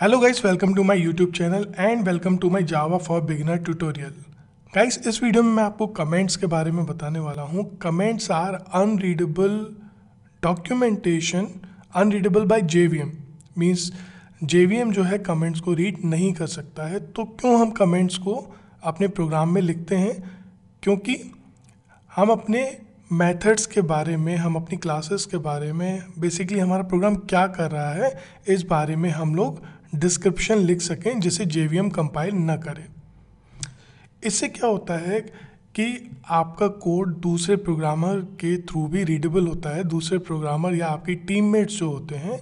Hello guys welcome to my YouTube channel and welcome to my Java for beginner tutorial guys इस video में मैं आपको comments के बारे में बताने वाला हूँ comments are unreadable documentation unreadable by JVM means JVM जो है कमेंट्स को रीड नहीं कर सकता है तो क्यों हम कमेंट्स को अपने प्रोग्राम में लिखते हैं क्योंकि हम अपने मेथड्स के बारे में हम अपनी क्लासेस के बारे में बेसिकली हमारा प्रोग्राम क्या कर रहा है इस बारे में हम लोग डिस्क्रिप्शन लिख सकें जिसे जे कंपाइल ना करें इससे क्या होता है कि आपका कोड दूसरे प्रोग्रामर के थ्रू भी रीडेबल होता है दूसरे प्रोग्रामर या आपकी टीममेट्स जो होते हैं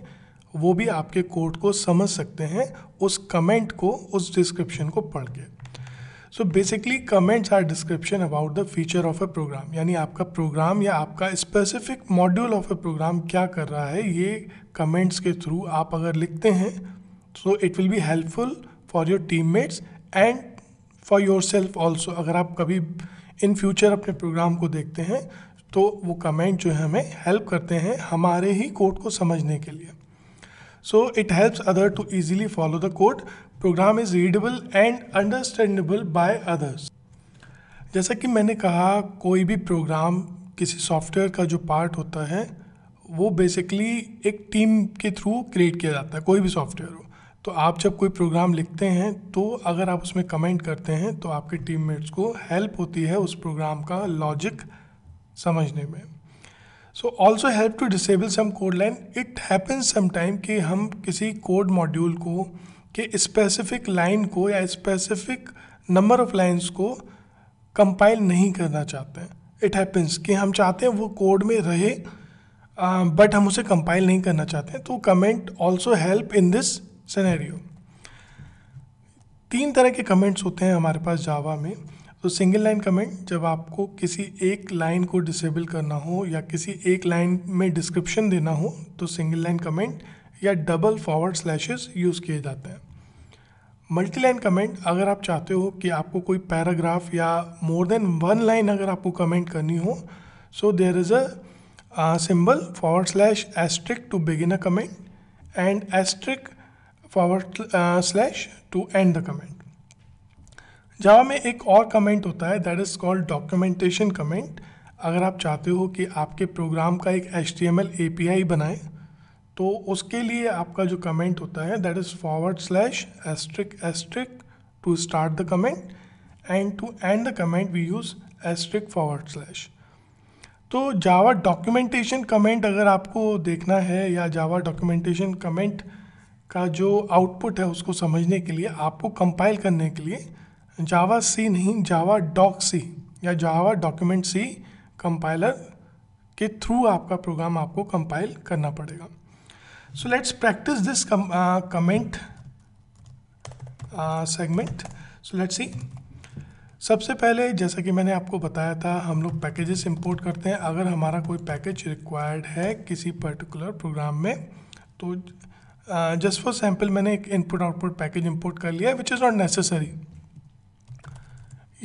वो भी आपके कोड को समझ सकते हैं उस कमेंट को उस डिस्क्रिप्शन को पढ़ के so basically comments are description about the feature of a program यानी आपका प्रोग्राम या आपका specific module of a program क्या कर रहा है ये कमेंट्स के थ्रू आप अगर लिखते हैं so it will be helpful for your teammates and for yourself also अगर आप कभी इन फ्यूचर अपने प्रोग्राम को देखते हैं तो वो कमेंट जो है हमें हेल्प करते हैं हमारे ही कोड को समझने के लिए so it helps other to easily follow the code program is readable and understandable by others जैसा कि मैंने कहा कोई भी प्रोग्राम किसी सॉफ्टवेयर का जो पार्ट होता है वो बेसिकली एक टीम के थ्रू क्रिएट किया जाता है कोई भी सॉफ्टवेयर हो तो आप जब कोई प्रोग्राम लिखते हैं तो अगर आप उसमें कमेंट करते हैं तो आपके टीममेट्स को हेल्प होती है उस प्रोग्राम का लॉजिक समझने में so also help to disable some code line it happens sometime कि हम किसी कोड मॉड्यूल को के स्पेसिफिक लाइन को या स्पेसिफिक नंबर ऑफ लाइन्स को कंपाइल नहीं करना चाहते हैं इट हैपन्स कि हम चाहते हैं वो कोड में रहे बट uh, हम उसे कंपाइल नहीं करना चाहते हैं तो comment also help in this scenario तीन तरह के कमेंट्स होते हैं हमारे पास जावा में तो सिंगल लाइन कमेंट जब आपको किसी एक लाइन को डिसेबल करना हो या किसी एक लाइन में डिस्क्रिप्शन देना हो तो सिंगल लाइन कमेंट या डबल फॉरवर्ड स्लैशेस यूज़ किए जाते हैं मल्टी लाइन कमेंट अगर आप चाहते हो कि आपको कोई पैराग्राफ या मोर देन वन लाइन अगर आपको कमेंट करनी हो so there is a symbol forward slash asterisk to begin a comment and asterisk forward slash to end the comment Java में एक और कमेंट होता है that is called documentation comment अगर आप चाहते हो कि आपके प्रोग्राम का एक H T M L A P I बनाए तो उसके लिए आपका जो कमेंट होता है that is forward slash asterisk asterisk to start the comment and to end the comment we use asterisk forward slash तो जावा डॉक्यूमेंटेशन कमेंट अगर आपको देखना है या जावा डॉक्यूमेंटेशन कमेंट का जो आउटपुट है उसको समझने के लिए आपको कंपाइल करने के लिए जावा सी नहीं जावा डॉक सी या जावा डॉक्यूमेंट सी कंपाइलर के थ्रू आपका प्रोग्राम आपको कंपाइल करना पड़ेगा so let's practice this comment segment so let's see सबसे पहले जैसा कि मैंने आपको बताया था हम लोग पैकेजेस इंपोर्ट करते हैं अगर हमारा कोई पैकेज रिक्वायर्ड है किसी पर्टिकुलर प्रोग्राम में तो जस्ट फॉर सैम्पल मैंने एक इनपुट आउटपुट पैकेज इंपोर्ट कर लिया विच इज़ नॉट नेसेसरी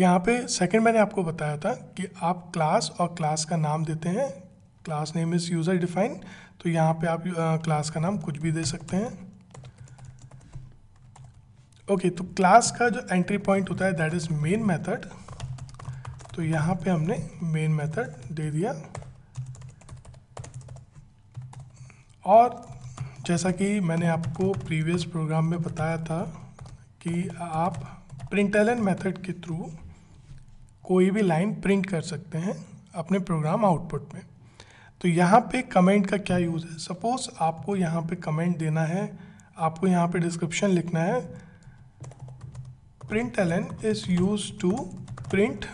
यहाँ पे सेकंड मैंने आपको बताया था कि आप क्लास और क्लास का नाम देते हैं class name is user define तो यहाँ पे आप क्लास uh, का नाम कुछ भी दे सकते हैं ओके okay, तो क्लास का जो एंट्री पॉइंट होता है दैट इज़ मेन मेथड तो यहाँ पे हमने मेन मेथड दे दिया और जैसा कि मैंने आपको प्रीवियस प्रोग्राम में बताया था कि आप प्रिंटलन मेथड के थ्रू कोई भी लाइन प्रिंट कर सकते हैं अपने प्रोग्राम आउटपुट में तो यहाँ पे कमेंट का क्या यूज़ है सपोज़ आपको यहाँ पे कमेंट देना है आपको यहाँ पे डिस्क्रिप्शन लिखना है print L N is use to print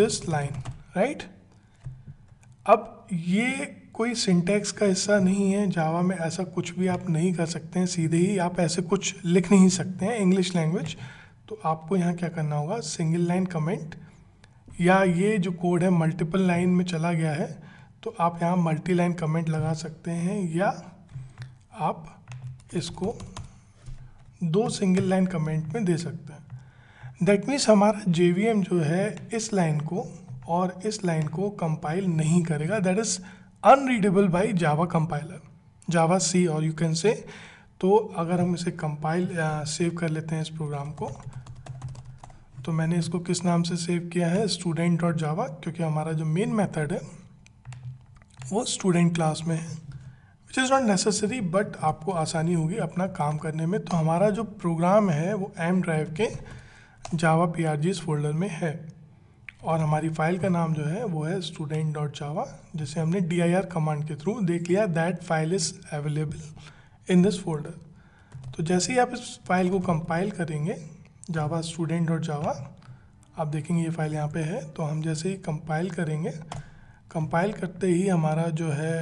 this line right अब ये कोई सिंटैक्स का हिस्सा नहीं है जावा में ऐसा कुछ भी आप नहीं कर सकते हैं सीधे ही आप ऐसे कुछ लिख नहीं सकते हैं इंग्लिश लैंग्वेज तो आपको यहाँ क्या करना होगा सिंगल लाइन कमेंट या ये जो कोड है मल्टीपल लाइन में चला गया है तो आप यहाँ मल्टी लाइन कमेंट लगा सकते हैं या आप इसको दो सिंगल लाइन कमेंट में दे सकते हैं दैट मीन्स हमारा जे जो है इस लाइन को और इस लाइन को कंपाइल नहीं करेगा that is unreadable by Java compiler Java C और यू कैन से तो अगर हम इसे कंपाइल सेव कर लेते हैं इस प्रोग्राम को तो मैंने इसको किस नाम से सेव किया है स्टूडेंट डॉट जावा क्योंकि हमारा जो मेन मेथड है वो स्टूडेंट क्लास में है which is not necessary but आपको आसानी होगी अपना काम करने में तो हमारा जो प्रोग्राम है वो एम ड्राइव के जावा पी फोल्डर में है और हमारी फाइल का नाम जो है वो है स्टूडेंट डॉट जावा जिसे हमने डी आई आर कमांड के थ्रू देख लिया that file is available in this folder तो जैसे ही आप इस फाइल को कंपाइल करेंगे जावा स्टूडेंट डॉट जावा आप देखेंगे ये फाइल यहाँ पे है तो हम जैसे ही कंपाइल करेंगे कंपाइल करते ही हमारा जो है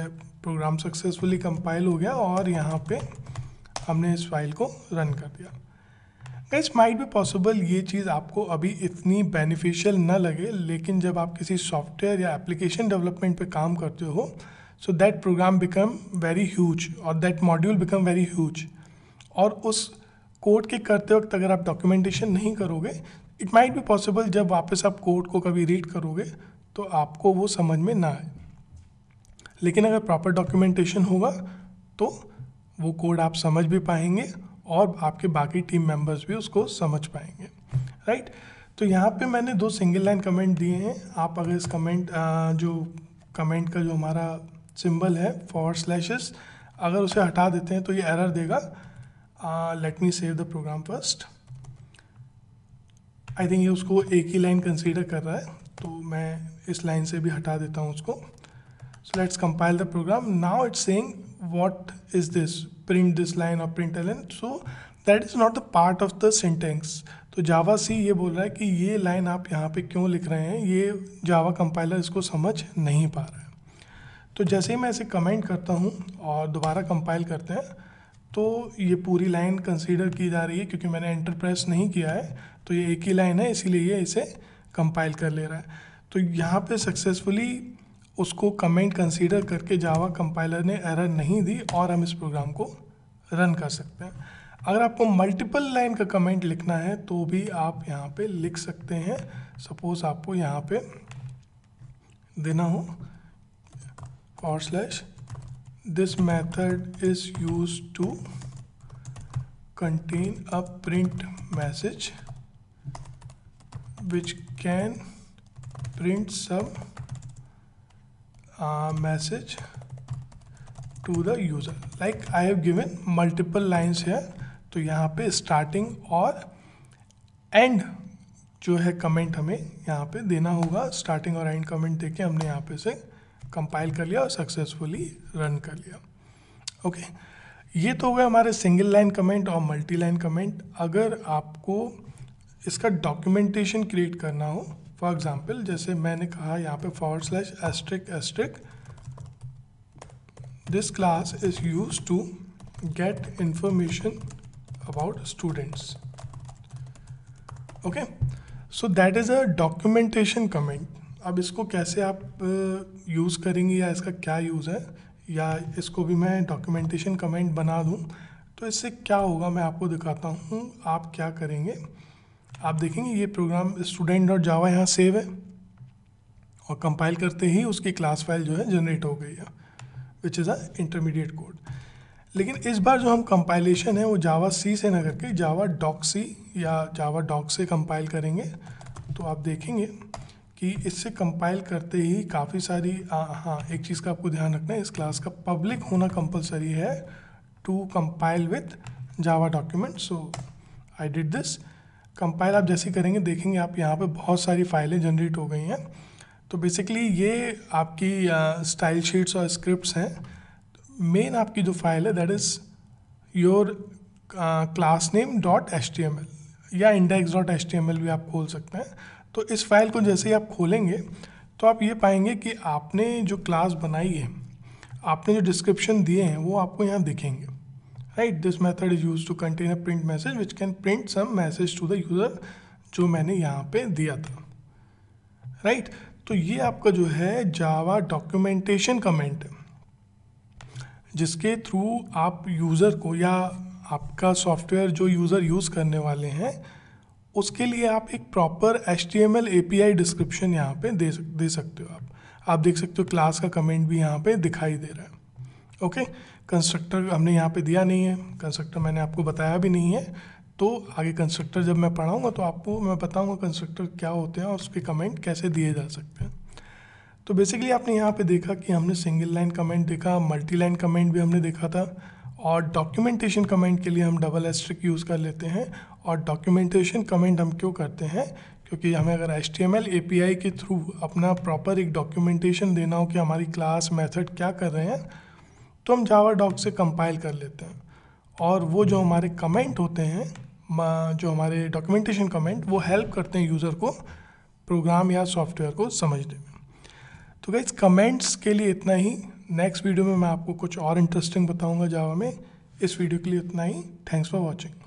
प्रोग्राम सक्सेसफुली कंपाइल हो गया और यहाँ पे हमने इस फाइल को रन कर दिया इट्स माइट भी पॉसिबल ये चीज़ आपको अभी इतनी बेनिफिशियल ना लगे लेकिन जब आप किसी सॉफ्टवेयर या एप्लीकेशन डेवलपमेंट पे काम करते हो so that program become very huge और that module become very huge और उस कोड के करते वक्त अगर आप डॉक्यूमेंटेशन नहीं करोगे इट माइट भी पॉसिबल जब वापस आप कोड को कभी रीड करोगे तो आपको वो समझ में ना आए लेकिन अगर प्रॉपर डॉक्यूमेंटेशन होगा तो वो कोड आप समझ भी पाएंगे और आपके बाकी टीम मेंबर्स भी उसको समझ पाएंगे राइट तो यहाँ पे मैंने दो सिंगल लाइन कमेंट दिए हैं आप अगर इस कमेंट जो कमेंट का जो हमारा सिंबल है फॉर स्लैशेस अगर उसे हटा देते हैं तो ये एरर देगा let me save the program first I think ये उसको एक ही लाइन कंसीडर कर रहा है तो मैं इस लाइन से भी हटा देता हूँ उसको so let's compile the program now it's saying what is this print this line और print L N so that is not the part of the sentence तो जावा सी ये बोल रहा है कि ये लाइन आप यहाँ पे क्यों लिख रहे हैं ये जावा कंपाइलर इसको समझ नहीं पा रहा है तो जैसे ही मैं इसे कमेंट करता हूँ और दोबारा कंपाइल करते हैं तो ये पूरी लाइन कंसीडर की जा रही है क्योंकि मैंने एंटर प्रेस नहीं किया है तो ये एक ही लाइन है इसीलिए ये इसे कंपाइल कर ले रहा है तो यहाँ पे सक्सेसफुली उसको कमेंट कंसीडर करके जावा कंपाइलर ने एरर नहीं दी और हम इस प्रोग्राम को रन कर सकते हैं अगर आपको मल्टीपल लाइन का कमेंट लिखना है तो भी आप यहाँ पे लिख सकते हैं सपोज आपको यहाँ पे देना हो for slash this method is use to contain a print message which can print some message to the user like I have given multiple lines here तो यहाँ पे starting और end जो है comment हमें यहाँ पे देना होगा Starting और end comment देके हमने यहाँ पे से compile कर लिया और successfully run कर लिया okay. ये तो हो गया हमारे सिंगल लाइन कमेंट और मल्टी लाइन कमेंट अगर आपको इसका डॉक्यूमेंटेशन क्रिएट करना हो फॉर एग्जाम्पल जैसे मैंने कहा यहाँ पे for slash asterisk asterisk this class is use to get information about students okay so that is a documentation comment अब इसको कैसे आप यूज़ करेंगे या इसका क्या यूज़ है या इसको भी मैं डॉक्यूमेंटेशन कमेंट बना दूँ तो इससे क्या होगा मैं आपको दिखाता हूँ आप क्या करेंगे आप देखेंगे ये प्रोग्राम स्टूडेंट डॉट जावा यहाँ सेव है और कंपाइल करते ही उसकी क्लास फाइल जो है जनरेट हो गई है which is a intermediate code लेकिन इस बार जो हम कंपाइलेशन है वो जावा सी से ना करके जावा डॉक सी या जावा डॉक से कंपाइल करेंगे तो आप देखेंगे कि इससे कंपाइल करते ही काफ़ी सारी आ, हाँ एक चीज़ का आपको ध्यान रखना है इस क्लास का पब्लिक होना कंपलसरी है to compile with Java document so I did this compile आप जैसे करेंगे देखेंगे आप यहाँ पे बहुत सारी फाइलें जनरेट हो गई हैं तो बेसिकली ये आपकी स्टाइल शीट्स और स्क्रिप्ट्स हैं मेन आपकी जो फाइल है that is your class name dot H T M L या index dot H T M L भी आप खोल सकते हैं तो इस फाइल को जैसे ही आप खोलेंगे तो आप ये पाएंगे कि आपने जो क्लास बनाई है आपने जो डिस्क्रिप्शन दिए हैं वो आपको यहाँ दिखेंगे right this method is use to contain a print message which can print some message to the user जो मैंने यहाँ पे दिया था राइट right? तो ये आपका जो है जावा डॉक्यूमेंटेशन कमेंट जिसके थ्रू आप यूज़र को या आपका सॉफ्टवेयर जो यूज़र यूज़ करने वाले हैं उसके लिए आप एक proper H T M L A P I description यहाँ पे दे सक दे सकते हो आप आप देख सकते हो क्लास का कमेंट भी यहाँ पे दिखाई दे रहा है ओके okay? कंस्ट्रक्टर हमने यहाँ पे दिया नहीं है कंस्ट्रक्टर मैंने आपको बताया भी नहीं है तो आगे कंस्ट्रक्टर जब मैं पढ़ाऊँगा तो आपको मैं बताऊँगा कंस्ट्रक्टर क्या होते हैं और उसके कमेंट कैसे दिए जा सकते हैं तो बेसिकली आपने यहाँ पे देखा कि हमने सिंगल लाइन कमेंट देखा मल्टी लाइन कमेंट भी हमने देखा था और डॉक्यूमेंटेशन कमेंट के लिए हम डबल एस्ट्रिक यूज़ कर लेते हैं और डॉक्यूमेंटेशन कमेंट हम क्यों करते हैं क्योंकि हमें अगर S T M L A P I के थ्रू अपना प्रॉपर एक डॉक्यूमेंटेशन देना हो कि हमारी क्लास मेथड क्या कर रहे हैं तो हम जावा डॉक से कंपाइल कर लेते हैं और वो जो हमारे कमेंट होते हैं जो हमारे डॉक्यूमेंटेशन कमेंट वो हेल्प करते हैं यूज़र को प्रोग्राम या सॉफ्टवेयर को समझने में तो गाइज कमेंट्स के लिए इतना ही नेक्स्ट वीडियो में मैं आपको कुछ और इंटरेस्टिंग बताऊंगा जावा में इस वीडियो के लिए इतना ही थैंक्स फॉर वॉचिंग